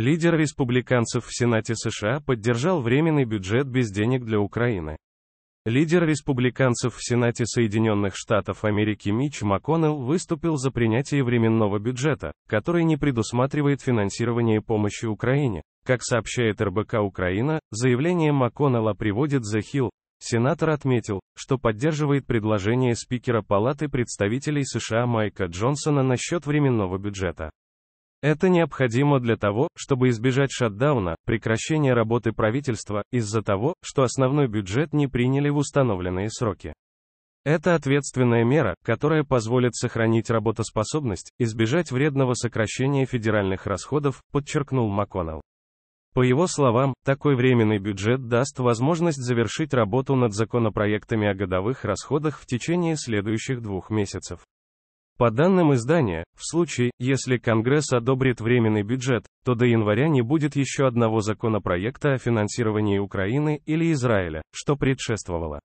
Лидер республиканцев в Сенате США поддержал временный бюджет без денег для Украины. Лидер республиканцев в Сенате Соединенных Штатов Америки Мич МакКоннелл выступил за принятие временного бюджета, который не предусматривает финансирование помощи Украине. Как сообщает РБК Украина, заявление МакКоннелла приводит The Hill. Сенатор отметил, что поддерживает предложение спикера Палаты представителей США Майка Джонсона насчет временного бюджета. Это необходимо для того, чтобы избежать шатдауна, прекращения работы правительства, из-за того, что основной бюджет не приняли в установленные сроки. Это ответственная мера, которая позволит сохранить работоспособность, избежать вредного сокращения федеральных расходов, подчеркнул МакКоннелл. По его словам, такой временный бюджет даст возможность завершить работу над законопроектами о годовых расходах в течение следующих двух месяцев. По данным издания, в случае, если Конгресс одобрит временный бюджет, то до января не будет еще одного законопроекта о финансировании Украины или Израиля, что предшествовало.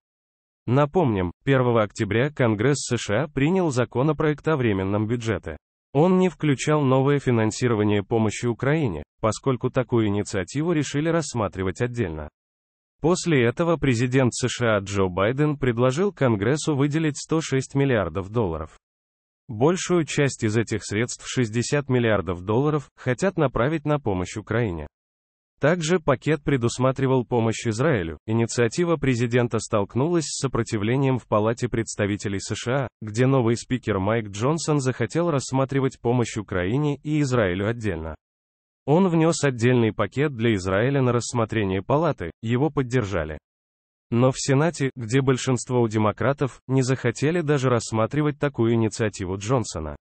Напомним, 1 октября Конгресс США принял законопроект о временном бюджете. Он не включал новое финансирование помощи Украине, поскольку такую инициативу решили рассматривать отдельно. После этого президент США Джо Байден предложил Конгрессу выделить 106 миллиардов долларов. Большую часть из этих средств 60 миллиардов долларов хотят направить на помощь Украине. Также пакет предусматривал помощь Израилю. Инициатива президента столкнулась с сопротивлением в Палате представителей США, где новый спикер Майк Джонсон захотел рассматривать помощь Украине и Израилю отдельно. Он внес отдельный пакет для Израиля на рассмотрение палаты, его поддержали. Но в Сенате, где большинство у демократов, не захотели даже рассматривать такую инициативу Джонсона.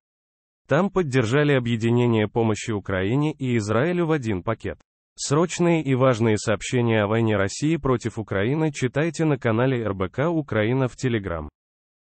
Там поддержали объединение помощи Украине и Израилю в один пакет. Срочные и важные сообщения о войне России против Украины читайте на канале РБК Украина в Телеграм.